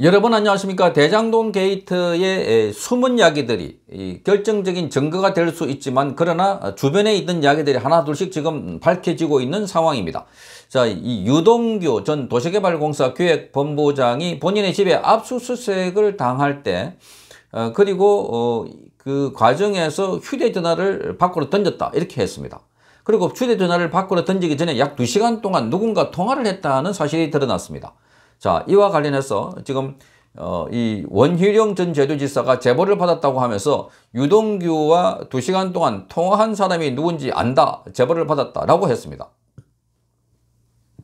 여러분 안녕하십니까 대장동 게이트의 숨은 이야기들이 결정적인 증거가 될 수 있지만 그러나 주변에 있는 이야기들이 하나 둘씩 지금 밝혀지고 있는 상황입니다. 자, 이 유동규 전 도시개발공사 기획본부장이 본인의 집에 압수수색을 당할 때 어, 그리고 어, 그 과정에서 휴대전화를 밖으로 던졌다 이렇게 했습니다. 그리고 휴대전화를 밖으로 던지기 전에 약2시간 동안 누군가 통화를 했다는 사실이 드러났습니다. 자, 이와 관련해서 지금 어, 이 원희룡 전제도지사가 제보를 받았다고 하면서 유동규와 두시간 동안 통화한 사람이 누군지 안다 제보를 받았다라고 했습니다.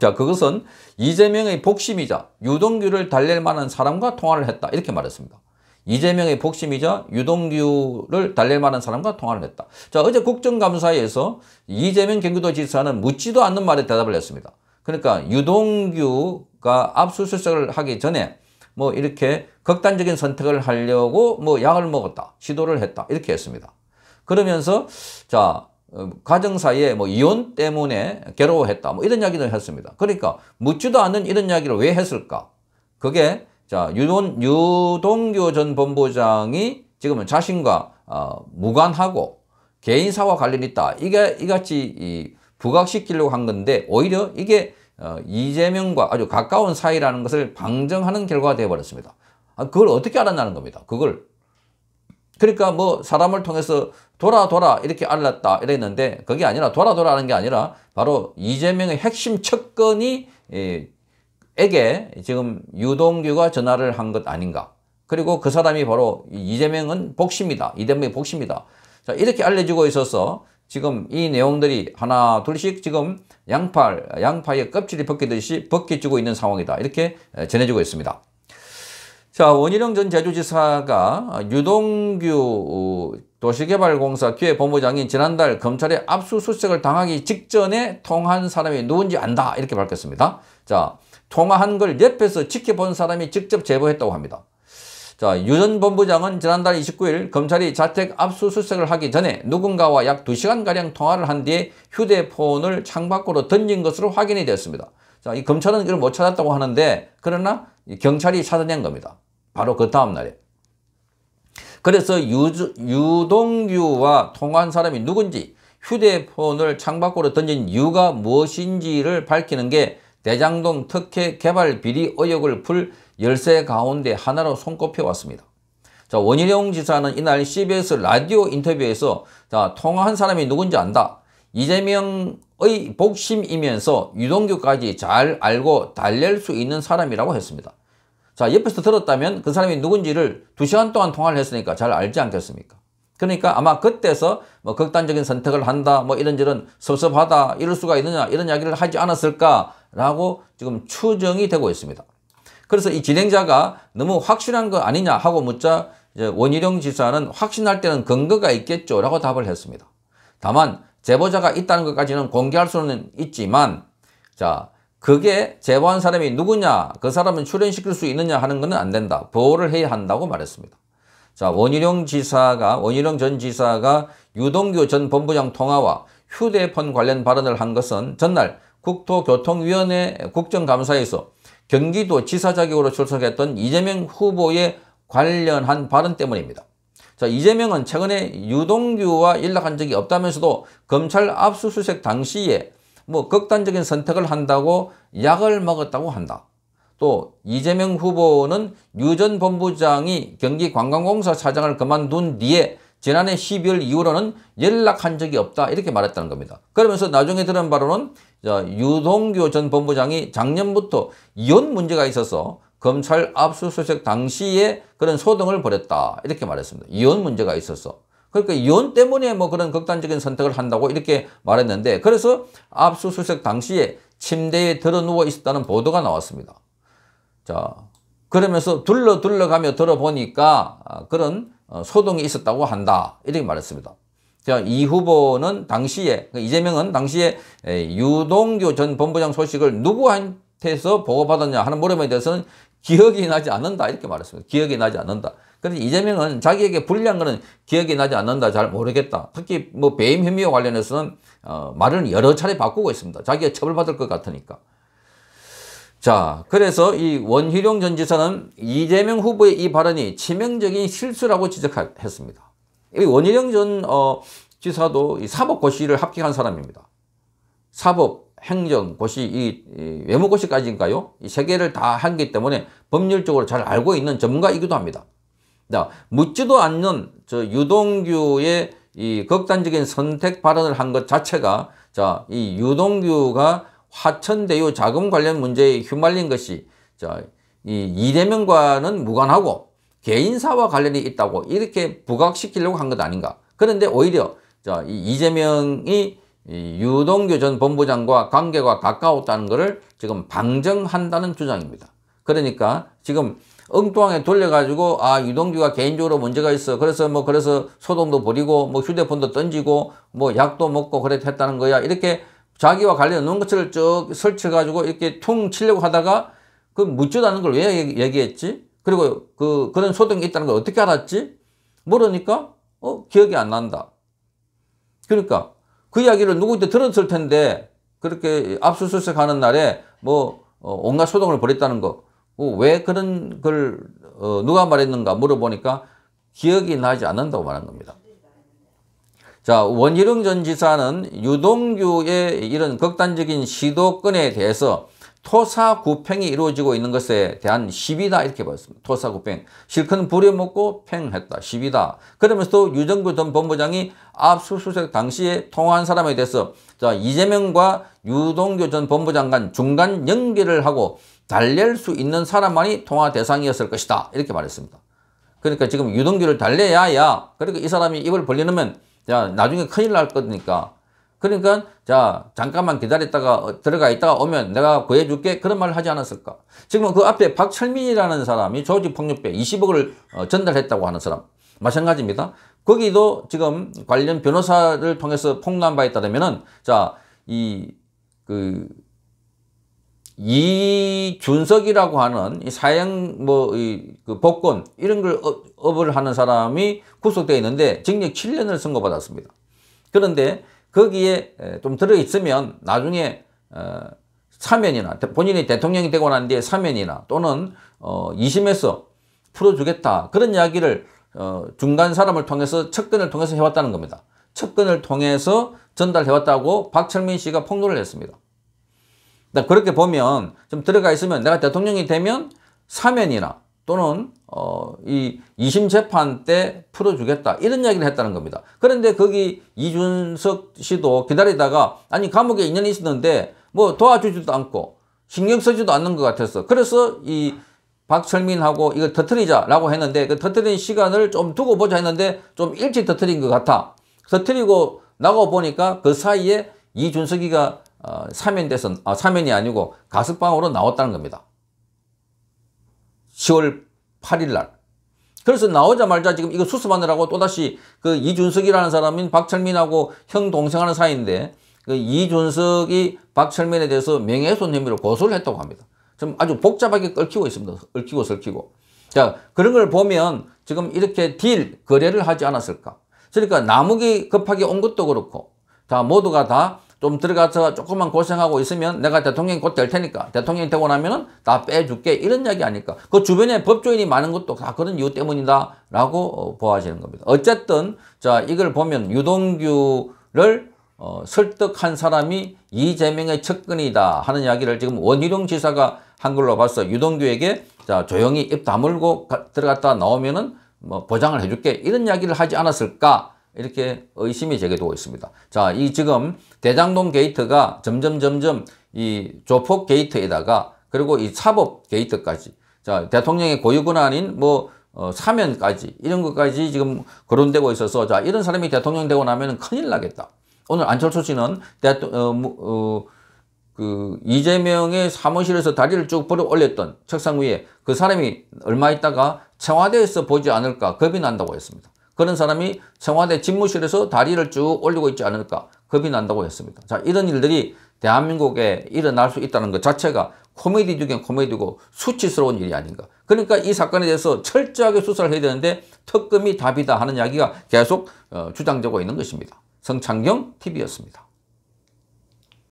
자 그것은 이재명의 복심이자 유동규를 달랠 만한 사람과 통화를 했다 이렇게 말했습니다. 이재명의 복심이자 유동규를 달랠 만한 사람과 통화를 했다. 자 어제 국정감사에서 이재명 경기도지사는 묻지도 않는 말에 대답을 했습니다. 그러니까 유동규 그러니까 압수수색을 하기 전에 뭐 이렇게 극단적인 선택을 하려고 뭐 약을 먹었다 시도를 했다 이렇게 했습니다 그러면서 자 어, 가정 사이에 뭐 이혼 때문에 괴로워했다 뭐 이런 이야기를 했습니다 그러니까 묻지도 않는 이런 이야기를 왜 했을까 그게 자 유동, 유동규 전 본부장이 지금은 자신과 어, 무관하고 개인사와 관련이 있다 이게 이같이 이 부각시키려고 한 건데 오히려 이게 어, 이재명과 아주 가까운 사이라는 것을 방정하는 결과가 되어버렸습니다. 아, 그걸 어떻게 알았냐는 겁니다. 그걸. 그러니까 뭐 사람을 통해서 돌아 돌아 이렇게 알랐다 이랬는데 그게 아니라 돌아 돌아 하는 게 아니라 바로 이재명의 핵심 척건이 예, 에게 지금 유동규가 전화를 한 것 아닌가. 그리고 그 사람이 바로 이재명은 복심이다. 이재명이 복심이다. 자, 이렇게 알려지고 있어서 지금 이 내용들이 하나 둘씩 지금 양팔, 양파의 껍질이 벗기듯이 벗겨지고 있는 상황이다. 이렇게 전해지고 있습니다. 자, 원희룡 전 제주지사가 유동규 어, 도시개발공사 기획 본부장이 지난달 검찰에 압수수색을 당하기 직전에 통한 사람이 누군지 안다. 이렇게 밝혔습니다. 자, 통화한 걸 옆에서 지켜본 사람이 직접 제보했다고 합니다. 자, 유전 본부장은 지난달 29일 검찰이 자택 압수수색을 하기 전에 누군가와 약 2시간가량 통화를 한 뒤에 휴대폰을 창밖으로 던진 것으로 확인이 되었습니다. 자, 이 검찰은 이걸 못 찾았다고 하는데 그러나 경찰이 찾아낸 겁니다. 바로 그 다음 날에. 그래서 유, 유동규와 통화한 사람이 누군지 휴대폰을 창밖으로 던진 이유가 무엇인지를 밝히는 게 대장동 특혜 개발 비리 의혹을 풀열쇠 가운데 하나로 손꼽혀 왔습니다. 자, 원희룡 지사는 이날 CBS 라디오 인터뷰에서 자, 통화한 사람이 누군지 안다. 이재명의 복심이면서 유동규까지 잘 알고 달랠 수 있는 사람이라고 했습니다. 자, 옆에서 들었다면 그 사람이 누군지를 두시간 동안 통화를 했으니까 잘 알지 않겠습니까? 그러니까 아마 그때서 뭐 극단적인 선택을 한다, 뭐 이런저런 섭섭하다, 이럴 수가 있느냐, 이런 이야기를 하지 않았을까 라고 지금 추정이 되고 있습니다. 그래서 이 진행자가 너무 확실한 거 아니냐 하고 묻자 원희룡 지사는 확신할 때는 근거가 있겠죠 라고 답을 했습니다. 다만 제보자가 있다는 것까지는 공개할 수는 있지만 자 그게 제보한 사람이 누구냐 그 사람은 출연시킬 수 있느냐 하는 것은 안 된다. 보호를 해야 한다고 말했습니다. 자 원희룡 지사가 원희룡 전 지사가 유동규 전 본부장 통화와 휴대폰 관련 발언을 한 것은 전날 국토교통위원회 국정감사에서 경기도 지사자격으로 출석했던 이재명 후보의 관련한 발언 때문입니다. 자, 이재명은 최근에 유동규와 연락한 적이 없다면서도 검찰 압수수색 당시에 뭐 극단적인 선택을 한다고 약을 먹었다고 한다. 또 이재명 후보는 유 전 본부장이 경기관광공사 차장을 그만둔 뒤에 지난해 12월 이후로는 연락한 적이 없다 이렇게 말했다는 겁니다. 그러면서 나중에 들은 바로는 유동규 전 본부장이 작년부터 이혼 문제가 있어서 검찰 압수수색 당시에 그런 소동을 벌였다 이렇게 말했습니다. 이혼 문제가 있어서 그러니까 이혼 때문에 뭐 그런 극단적인 선택을 한다고 이렇게 말했는데 그래서 압수수색 당시에 침대에 들어 누워 있었다는 보도가 나왔습니다. 자 그러면서 둘러 둘러가며 들어보니까 아, 그런 어, 소동이 있었다고 한다 이렇게 말했습니다. 이 후보는 당시에 그러니까 이재명은 당시에 유동규 전 본부장 소식을 누구한테서 보고받았냐 하는 물음에 대해서는 기억이 나지 않는다 이렇게 말했습니다. 기억이 나지 않는다. 그런데 이재명은 자기에게 불리한 것은 기억이 나지 않는다 잘 모르겠다. 특히 뭐 배임 혐의와 관련해서는 어, 말을 여러 차례 바꾸고 있습니다. 자기가 처벌받을 것 같으니까. 자, 그래서 이 원희룡 전 지사는 이재명 후보의 이 발언이 치명적인 실수라고 지적했습니다. 이 원희룡 전 어, 지사도 이 사법고시를 합격한 사람입니다. 사법, 행정, 고시, 이, 이 외무고시까지인가요? 이 세 개를 다 한기 때문에 법률적으로 잘 알고 있는 전문가이기도 합니다. 자, 묻지도 않는 저 유동규의 이 극단적인 선택 발언을 한 것 자체가 자, 이 유동규가 화천대유 자금 관련 문제에 휘말린 것이 이이대명과는 무관하고 개인사와 관련이 있다고 이렇게 부각시키려고 한 것 아닌가. 그런데 오히려 이 이재명이 유동규 전 본부장과 관계가 가까웠다는 것을 지금 방정한다는 주장입니다. 그러니까 지금 엉뚱하게 돌려가지고 아 유동규가 개인적으로 문제가 있어 그래서 뭐 그래서 소동도 부리고 뭐 휴대폰도 던지고 뭐 약도 먹고 그랬 다는 거야 이렇게 자기와 관련 있는 것을 쭉 설치해가지고 이렇게 퉁 치려고 하다가 그 묻지도 않은 걸 왜 얘기했지? 그리고 그, 그런 소동이 있다는 걸 어떻게 알았지? 모르니까, 어, 기억이 안 난다. 그러니까 그 이야기를 누구한테 들었을 텐데 그렇게 압수수색 하는 날에 뭐, 어, 온갖 소동을 벌였다는 거. 어, 왜 그런 걸, 어, 누가 말했는가 물어보니까 기억이 나지 않는다고 말한 겁니다. 자 원희룡 전 지사는 유동규의 이런 극단적인 시도권에 대해서 토사구팽이 이루어지고 있는 것에 대한 시비다 이렇게 봤습니다. 토사구팽. 실컷 부려먹고 팽했다. 시비다. 그러면서 도 유정규 전 본부장이 압수수색 당시에 통화한 사람에 대해서 자 이재명과 유동규 전 본부장 간 중간 연기를 하고 달랠 수 있는 사람만이 통화 대상이었을 것이다. 이렇게 말했습니다. 그러니까 지금 유동규를 달래야야 그러니까 이 사람이 입을 벌리면 자, 나중에 큰일 날 거니까. 그러니까 자 잠깐만 기다렸다가 어, 들어가 있다가 오면 내가 구해줄게 그런 말을 하지 않았을까 지금 그 앞에 박철민이라는 사람이 조직폭력배 20억을 어, 전달했다고 하는 사람 마찬가지입니다 거기도 지금 관련 변호사를 통해서 폭로한 바에 따르면은 자이그 이 준석이라고 하는 사형 뭐그 복권 이런 걸 업, 을 하는 사람이 구속되어 있는데 징역 7년을 선고받았습니다. 그런데 거기에 좀 들어있으면 나중에 어, 사면이나 본인이 대통령이 되고 난 뒤에 사면이나 또는 2심에서 어, 풀어주겠다 그런 이야기를 어, 중간 사람을 통해서 측근을 통해서 해왔다는 겁니다. 측근을 통해서 전달해왔다고 박철민 씨가 폭로를 했습니다. 일 그렇게 보면 좀 들어가 있으면 내가 대통령이 되면 사면이나 또는 어, 이 2심 재판 때 풀어주겠다 이런 이야기를 했다는 겁니다. 그런데 거기 이준석 씨도 기다리다가 아니 감옥에 2년 있었는데 뭐 도와주지도 않고 신경 쓰지도 않는 것 같았어. 그래서 이 박철민하고 이걸 터트리자라고 했는데 그 터트린 시간을 좀 두고 보자 했는데 좀 일찍 터트린 것 같아. 터트리고 나가 보니까 그 사이에 이준석이가 어, 사면돼서 아, 사면이 아니고 가석방으로 나왔다는 겁니다. 10월 8일 날. 그래서 나오자마자 지금 이거 수습하느라고 또다시 그 이준석이라는 사람인 박철민하고 형 동생하는 사이인데 그 이준석이 박철민에 대해서 명예훼손 혐의로 고소를 했다고 합니다. 좀 아주 복잡하게 얽히고 있습니다. 얽히고 설키고. 자 그런 걸 보면 지금 이렇게 딜 거래를 하지 않았을까. 그러니까 나무기 급하게 온 것도 그렇고 다 모두가 다좀 들어가서 조금만 고생하고 있으면 내가 대통령이 곧 될 테니까 대통령이 되고 나면은 다 빼줄게 이런 이야기 아닐까 그 주변에 법조인이 많은 것도 다 그런 이유 때문이다 라고 어, 보아지는 겁니다 어쨌든 자 이걸 보면 유동규를 어, 설득한 사람이 이재명의 측근이다 하는 이야기를 지금 원희룡 지사가 한 걸로 봐서 유동규에게 자 조용히 입 다물고 가, 들어갔다 나오면은 뭐 보장을 해줄게 이런 이야기를 하지 않았을까 이렇게 의심이 제기되고 있습니다. 자, 이 지금 대장동 게이트가 점점 점점 이 조폭 게이트에다가 그리고 이 사법 게이트까지 자, 대통령의 고유 권한인 뭐 어, 사면까지 이런 것까지 지금 거론되고 있어서 자, 이런 사람이 대통령 되고 나면 큰일 나겠다. 오늘 안철수 씨는 대토, 어, 어, 그 이재명의 사무실에서 다리를 쭉 벌어 올렸던 책상 위에 그 사람이 얼마 있다가 청와대에서 보지 않을까 겁이 난다고 했습니다. 그런 사람이 청와대 집무실에서 다리를 쭉 올리고 있지 않을까 겁이 난다고 했습니다. 자 이런 일들이 대한민국에 일어날 수 있다는 것 자체가 코미디 중에 코미디고 수치스러운 일이 아닌가. 그러니까 이 사건에 대해서 철저하게 수사를 해야 되는데 특검이 답이다 하는 이야기가 계속 어, 주장되고 있는 것입니다. 성창경 TV였습니다.